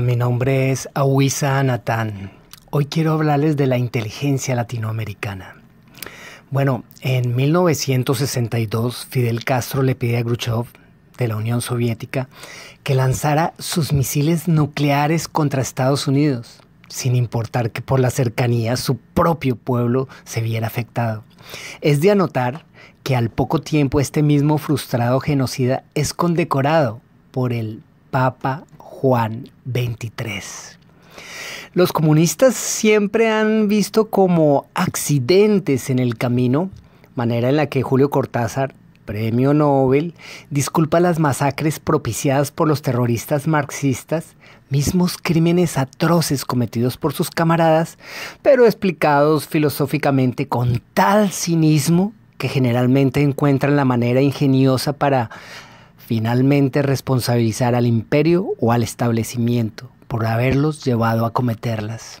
mi nombre es Awisa Natán. Hoy quiero hablarles de la inteligencia latinoamericana. Bueno, en 1962 Fidel Castro le pide a Gruchov, de la Unión Soviética que lanzara sus misiles nucleares contra Estados Unidos, sin importar que por la cercanía su propio pueblo se viera afectado. Es de anotar que al poco tiempo este mismo frustrado genocida es condecorado por el Papa Juan XXIII. Los comunistas siempre han visto como accidentes en el camino, manera en la que Julio Cortázar, premio Nobel, disculpa las masacres propiciadas por los terroristas marxistas, mismos crímenes atroces cometidos por sus camaradas, pero explicados filosóficamente con tal cinismo que generalmente encuentran la manera ingeniosa para finalmente responsabilizar al imperio o al establecimiento por haberlos llevado a cometerlas.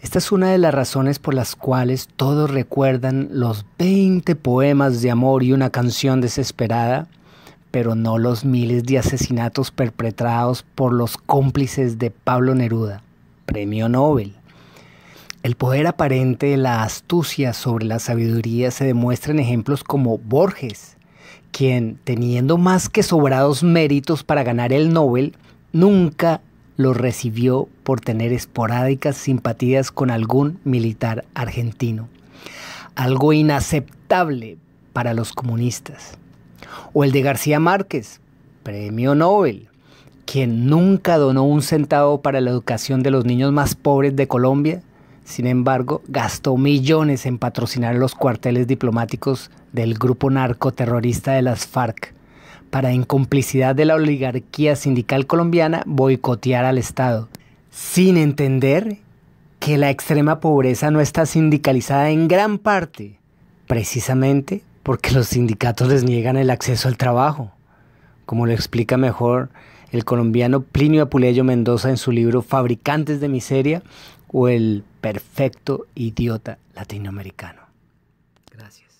Esta es una de las razones por las cuales todos recuerdan los 20 poemas de amor y una canción desesperada, pero no los miles de asesinatos perpetrados por los cómplices de Pablo Neruda, premio Nobel. El poder aparente de la astucia sobre la sabiduría se demuestra en ejemplos como Borges, quien, teniendo más que sobrados méritos para ganar el Nobel, nunca lo recibió por tener esporádicas simpatías con algún militar argentino. Algo inaceptable para los comunistas. O el de García Márquez, premio Nobel, quien nunca donó un centavo para la educación de los niños más pobres de Colombia sin embargo, gastó millones en patrocinar los cuarteles diplomáticos del grupo narcoterrorista de las FARC para, en complicidad de la oligarquía sindical colombiana, boicotear al Estado, sin entender que la extrema pobreza no está sindicalizada en gran parte, precisamente porque los sindicatos les niegan el acceso al trabajo, como lo explica mejor el colombiano Plinio Apuleyo Mendoza en su libro Fabricantes de Miseria, o el perfecto idiota latinoamericano. Gracias.